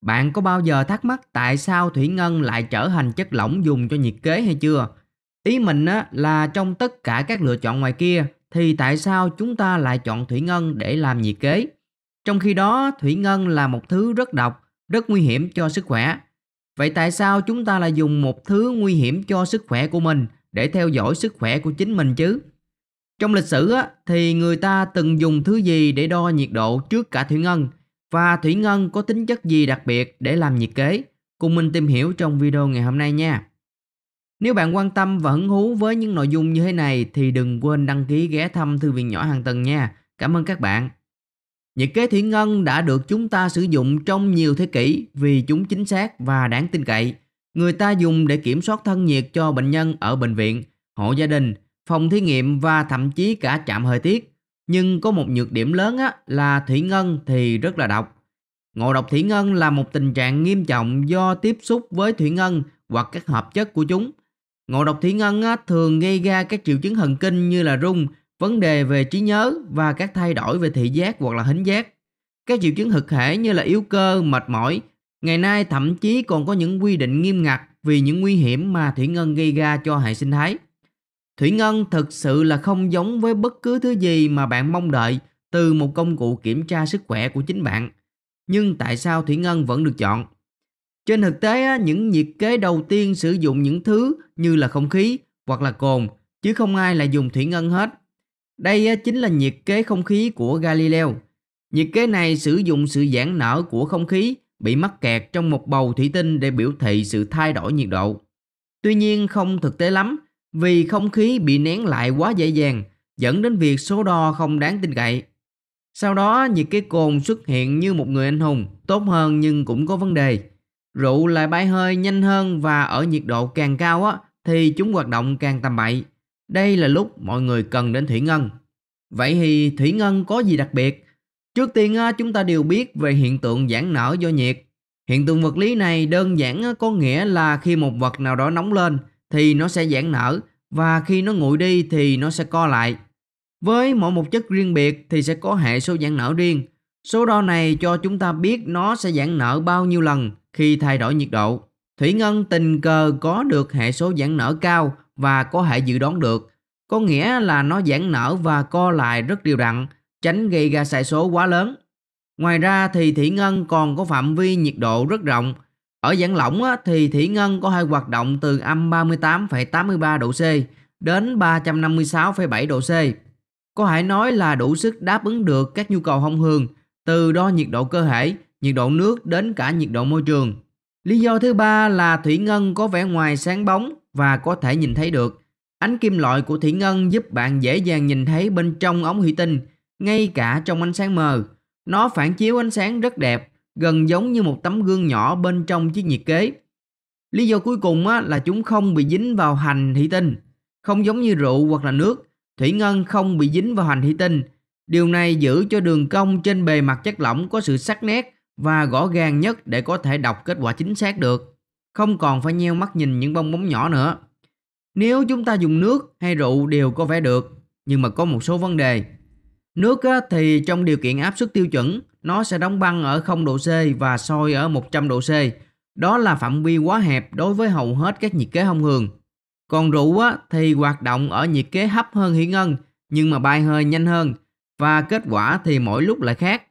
Bạn có bao giờ thắc mắc tại sao thủy ngân lại trở thành chất lỏng dùng cho nhiệt kế hay chưa? Ý mình á, là trong tất cả các lựa chọn ngoài kia thì tại sao chúng ta lại chọn thủy ngân để làm nhiệt kế? Trong khi đó, thủy ngân là một thứ rất độc, rất nguy hiểm cho sức khỏe. Vậy tại sao chúng ta lại dùng một thứ nguy hiểm cho sức khỏe của mình để theo dõi sức khỏe của chính mình chứ? Trong lịch sử á, thì người ta từng dùng thứ gì để đo nhiệt độ trước cả thủy ngân? Và thủy ngân có tính chất gì đặc biệt để làm nhiệt kế? Cùng mình tìm hiểu trong video ngày hôm nay nha. Nếu bạn quan tâm và hứng thú với những nội dung như thế này thì đừng quên đăng ký ghé thăm thư viện nhỏ hàng tuần nha. Cảm ơn các bạn. Nhiệt kế thủy ngân đã được chúng ta sử dụng trong nhiều thế kỷ vì chúng chính xác và đáng tin cậy. Người ta dùng để kiểm soát thân nhiệt cho bệnh nhân ở bệnh viện, hộ gia đình, phòng thí nghiệm và thậm chí cả trạm thời tiết. Nhưng có một nhược điểm lớn á, là thủy ngân thì rất là độc. Ngộ độc thủy ngân là một tình trạng nghiêm trọng do tiếp xúc với thủy ngân hoặc các hợp chất của chúng. Ngộ độc thủy ngân á, thường gây ra các triệu chứng thần kinh như là rung, vấn đề về trí nhớ và các thay đổi về thị giác hoặc là hính giác. Các triệu chứng thực thể như là yếu cơ, mệt mỏi, ngày nay thậm chí còn có những quy định nghiêm ngặt vì những nguy hiểm mà thủy ngân gây ra cho hệ sinh thái. Thủy ngân thực sự là không giống với bất cứ thứ gì mà bạn mong đợi từ một công cụ kiểm tra sức khỏe của chính bạn. Nhưng tại sao thủy ngân vẫn được chọn? Trên thực tế, những nhiệt kế đầu tiên sử dụng những thứ như là không khí hoặc là cồn, chứ không ai là dùng thủy ngân hết. Đây chính là nhiệt kế không khí của Galileo. Nhiệt kế này sử dụng sự giãn nở của không khí bị mắc kẹt trong một bầu thủy tinh để biểu thị sự thay đổi nhiệt độ. Tuy nhiên không thực tế lắm, vì không khí bị nén lại quá dễ dàng, dẫn đến việc số đo không đáng tin cậy. Sau đó nhiệt cái cồn xuất hiện như một người anh hùng, tốt hơn nhưng cũng có vấn đề. Rượu lại bay hơi nhanh hơn và ở nhiệt độ càng cao á, thì chúng hoạt động càng tầm bậy. Đây là lúc mọi người cần đến thủy ngân. Vậy thì thủy ngân có gì đặc biệt? Trước tiên chúng ta đều biết về hiện tượng giãn nở do nhiệt. Hiện tượng vật lý này đơn giản có nghĩa là khi một vật nào đó nóng lên – thì nó sẽ giãn nở và khi nó nguội đi thì nó sẽ co lại. Với mỗi một chất riêng biệt thì sẽ có hệ số giãn nở riêng. Số đo này cho chúng ta biết nó sẽ giãn nở bao nhiêu lần khi thay đổi nhiệt độ. Thủy ngân tình cờ có được hệ số giãn nở cao và có thể dự đoán được, có nghĩa là nó giãn nở và co lại rất đều đặn, tránh gây ra sai số quá lớn. Ngoài ra thì thủy ngân còn có phạm vi nhiệt độ rất rộng ở dạng lỏng á, thì thủy ngân có hai hoạt động từ âm 38,83 độ C đến 356,7 độ C. Có thể nói là đủ sức đáp ứng được các nhu cầu hông hương từ đo nhiệt độ cơ thể, nhiệt độ nước đến cả nhiệt độ môi trường. Lý do thứ ba là thủy ngân có vẻ ngoài sáng bóng và có thể nhìn thấy được. Ánh kim loại của thủy ngân giúp bạn dễ dàng nhìn thấy bên trong ống thủy tinh, ngay cả trong ánh sáng mờ. Nó phản chiếu ánh sáng rất đẹp gần giống như một tấm gương nhỏ bên trong chiếc nhiệt kế. Lý do cuối cùng là chúng không bị dính vào hành thủy tinh, không giống như rượu hoặc là nước, thủy ngân không bị dính vào hành thủy tinh. Điều này giữ cho đường cong trên bề mặt chất lỏng có sự sắc nét và rõ ràng nhất để có thể đọc kết quả chính xác được, không còn phải nheo mắt nhìn những bong bóng nhỏ nữa. Nếu chúng ta dùng nước hay rượu đều có vẻ được, nhưng mà có một số vấn đề. Nước thì trong điều kiện áp suất tiêu chuẩn nó sẽ đóng băng ở 0 độ C và sôi ở 100 độ C. Đó là phạm vi quá hẹp đối với hầu hết các nhiệt kế thông thường. Còn rượu thì hoạt động ở nhiệt kế hấp hơn hiển ngân nhưng mà bay hơi nhanh hơn và kết quả thì mỗi lúc lại khác.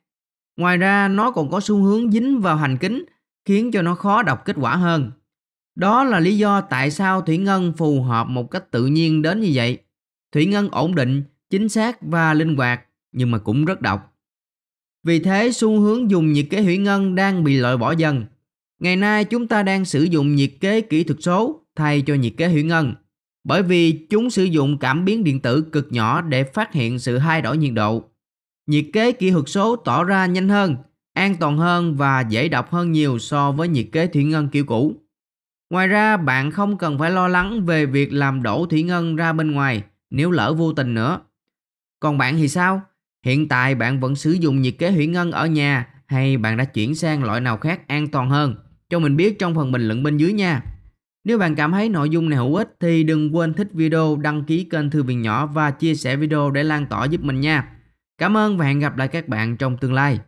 Ngoài ra nó còn có xu hướng dính vào hành kính khiến cho nó khó đọc kết quả hơn. Đó là lý do tại sao thủy ngân phù hợp một cách tự nhiên đến như vậy. Thủy ngân ổn định, chính xác và linh hoạt nhưng mà cũng rất độc. Vì thế xu hướng dùng nhiệt kế thủy ngân đang bị loại bỏ dần. Ngày nay chúng ta đang sử dụng nhiệt kế kỹ thuật số thay cho nhiệt kế thủy ngân bởi vì chúng sử dụng cảm biến điện tử cực nhỏ để phát hiện sự thay đổi nhiệt độ. Nhiệt kế kỹ thuật số tỏ ra nhanh hơn, an toàn hơn và dễ đọc hơn nhiều so với nhiệt kế thủy ngân kiểu cũ. Ngoài ra, bạn không cần phải lo lắng về việc làm đổ thủy ngân ra bên ngoài nếu lỡ vô tình nữa. Còn bạn thì sao? Hiện tại bạn vẫn sử dụng nhiệt kế hủy ngân ở nhà hay bạn đã chuyển sang loại nào khác an toàn hơn? Cho mình biết trong phần bình luận bên dưới nha. Nếu bạn cảm thấy nội dung này hữu ích thì đừng quên thích video, đăng ký kênh Thư viện nhỏ và chia sẻ video để lan tỏa giúp mình nha. Cảm ơn và hẹn gặp lại các bạn trong tương lai.